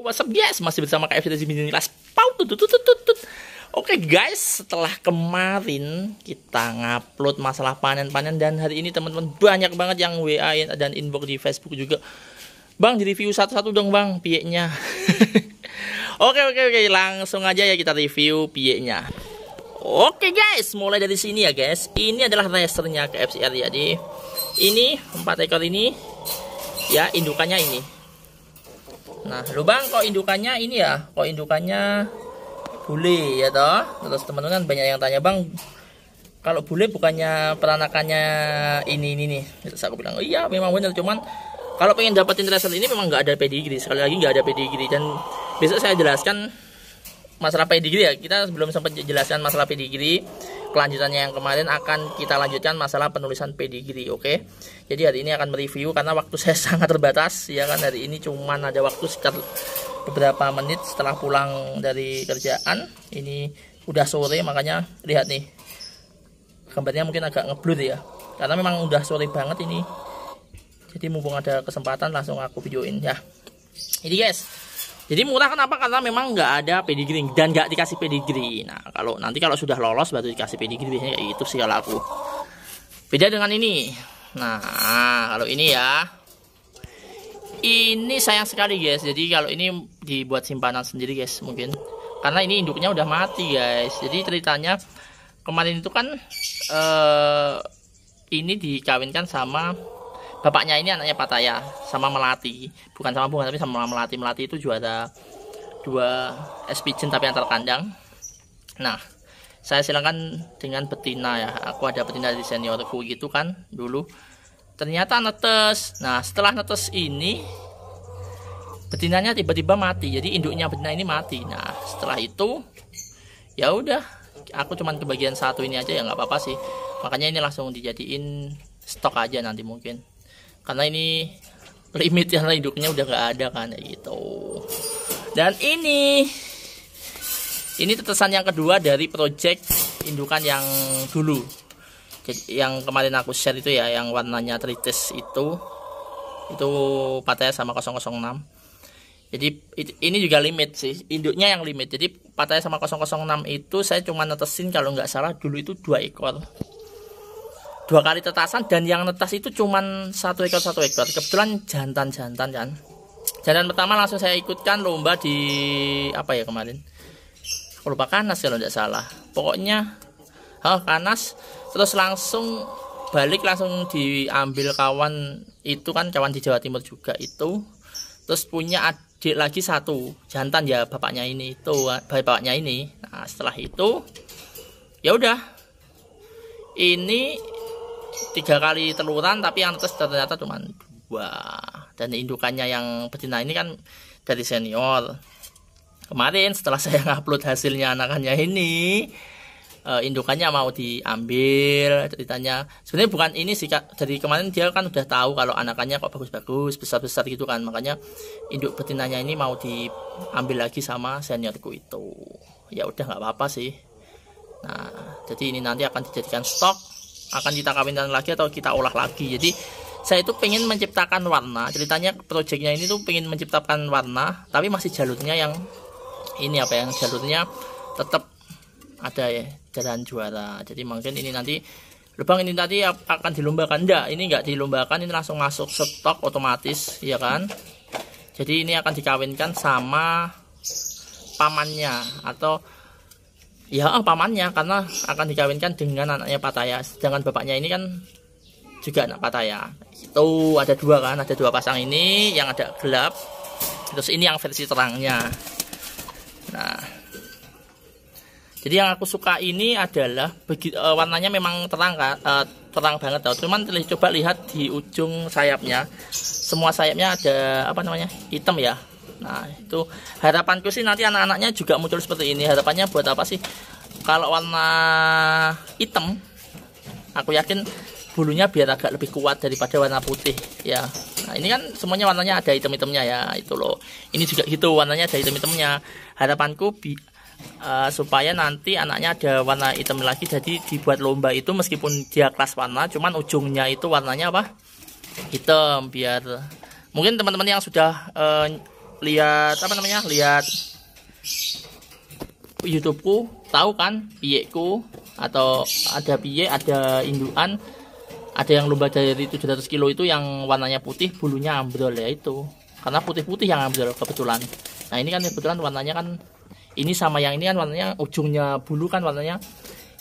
Oh, What's up guys, masih bersama KFC di sini kelas pau Oke okay guys, setelah kemarin kita ngupload masalah panen-panen dan hari ini teman-teman banyak banget yang WA dan inbox di Facebook juga. Bang, di review satu-satu dong bang, pie-nya. oke oke oke, langsung aja ya kita review pie-nya. Oke guys, mulai dari sini ya guys. Ini adalah racernya ya. jadi ini empat ekor ini ya indukannya ini Nah, lubang kok indukannya ini ya, kok indukannya bule ya toh. Terus teman-teman kan banyak yang tanya, "Bang, kalau bule bukannya peranakannya ini ini nih?" Terus saya bilang, oh, "Iya, memang benar, cuman kalau pengen dapetin result ini memang nggak ada pedigree. Sekali lagi nggak ada pedigree dan besok saya jelaskan masalah pedigree ya. Kita belum sempat jelaskan masalah pedigree kelanjutannya yang kemarin akan kita lanjutkan masalah penulisan pedigree oke okay? jadi hari ini akan mereview karena waktu saya sangat terbatas ya kan hari ini cuman ada waktu sekitar beberapa menit setelah pulang dari kerjaan ini udah sore makanya lihat nih gambarnya mungkin agak ngeblur ya karena memang udah sore banget ini jadi mumpung ada kesempatan langsung aku videoin ya ini guys jadi murah kenapa? Karena memang nggak ada pedigree dan nggak dikasih pedigree. Nah, kalau nanti kalau sudah lolos baru dikasih pedigree biasanya kayak gitu sih kalau aku. Beda dengan ini. Nah, kalau ini ya. Ini sayang sekali guys. Jadi kalau ini dibuat simpanan sendiri guys mungkin. Karena ini induknya udah mati guys. Jadi ceritanya kemarin itu kan eh ini dikawinkan sama bapaknya ini anaknya Pataya sama Melati bukan sama Bunga tapi sama Melati Melati itu juara dua SP Jin tapi antar kandang nah saya silakan dengan betina ya aku ada betina di seniorku gitu kan dulu ternyata netes nah setelah netes ini betinanya tiba-tiba mati jadi induknya betina ini mati nah setelah itu ya udah aku cuman kebagian satu ini aja ya nggak apa-apa sih makanya ini langsung dijadiin stok aja nanti mungkin karena ini limit yang hidupnya udah gak ada kan gitu dan ini ini tetesan yang kedua dari project indukan yang dulu jadi yang kemarin aku share itu ya yang warnanya tritis itu itu patahnya sama 006 jadi ini juga limit sih induknya yang limit jadi patahnya sama 006 itu saya cuma netesin kalau nggak salah dulu itu dua ekor dua kali tetasan dan yang netas itu cuman satu ekor satu ekor kebetulan jantan jantan kan jantan pertama langsung saya ikutkan lomba di apa ya kemarin lupa kanas kalau tidak salah pokoknya oh, panas terus langsung balik langsung diambil kawan itu kan kawan di Jawa Timur juga itu terus punya adik lagi satu jantan ya bapaknya ini itu bapaknya ini nah setelah itu ya udah ini tiga kali teluran tapi yang terus ternyata cuma dua dan indukannya yang betina ini kan dari senior kemarin setelah saya ngupload hasilnya anakannya ini eh, indukannya mau diambil ceritanya sebenarnya bukan ini sih kak dari kemarin dia kan udah tahu kalau anakannya kok bagus-bagus besar-besar gitu kan makanya induk betinanya ini mau diambil lagi sama seniorku itu ya udah nggak apa-apa sih nah jadi ini nanti akan dijadikan stok akan kita kawinkan lagi atau kita olah lagi jadi saya itu pengen menciptakan warna ceritanya proyeknya ini tuh pengen menciptakan warna tapi masih jalurnya yang ini apa yang jalurnya tetap ada ya jalan juara jadi mungkin ini nanti lubang ini tadi akan dilombakan enggak ini enggak dilombakan ini langsung masuk stok otomatis ya kan jadi ini akan dikawinkan sama pamannya atau ya ah, pamannya karena akan dikawinkan dengan anaknya Pataya sedangkan bapaknya ini kan juga anak Pataya itu ada dua kan ada dua pasang ini yang ada gelap terus ini yang versi terangnya nah jadi yang aku suka ini adalah begitu uh, eh, warnanya memang terang kan uh, terang banget tau cuman coba lihat di ujung sayapnya semua sayapnya ada apa namanya hitam ya Nah, itu harapanku sih nanti anak-anaknya juga muncul seperti ini. Harapannya buat apa sih? Kalau warna hitam, aku yakin bulunya biar agak lebih kuat daripada warna putih ya. Nah, ini kan semuanya warnanya ada hitam-hitamnya ya, itu loh. Ini juga gitu warnanya ada hitam-hitamnya. Harapanku bi uh, supaya nanti anaknya ada warna hitam lagi jadi dibuat lomba itu meskipun dia kelas warna cuman ujungnya itu warnanya apa? hitam biar mungkin teman-teman yang sudah uh, lihat apa namanya lihat YouTubeku tahu kan ku atau ada piye ada induan ada yang lomba dari 700 kilo itu yang warnanya putih bulunya ambrol ya itu karena putih-putih yang ambrol kebetulan nah ini kan kebetulan warnanya kan ini sama yang ini kan warnanya ujungnya bulu kan warnanya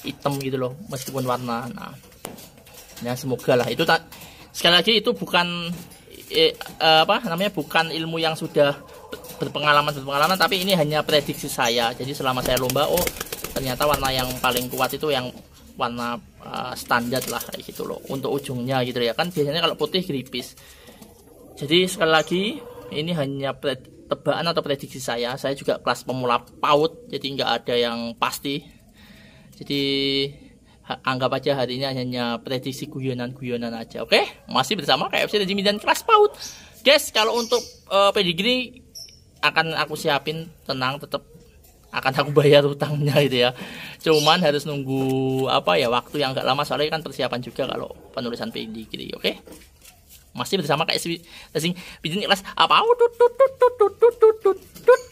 hitam gitu loh meskipun warna nah ya semoga lah itu tak sekali lagi itu bukan Eh, eh, apa namanya bukan ilmu yang sudah berpengalaman berpengalaman tapi ini hanya prediksi saya jadi selama saya lomba oh ternyata warna yang paling kuat itu yang warna uh, standar lah kayak gitu loh untuk ujungnya gitu ya kan biasanya kalau putih gripis jadi sekali lagi ini hanya tebakan atau prediksi saya saya juga kelas pemula paut jadi nggak ada yang pasti jadi anggap aja hari ini hanya prediksi guyonan-guyonan aja. Oke, okay? masih bersama KFC dan Jimmy dan Kelas Paut. Guys, kalau untuk uh, pedigree akan aku siapin, tenang tetap akan aku bayar utangnya itu ya. Cuman harus nunggu apa ya waktu yang agak lama soalnya kan persiapan juga kalau penulisan pedigree, oke? Okay? Masih bersama KFC Racing Bijin Kelas apa? Tut tut tut tut tut tut tut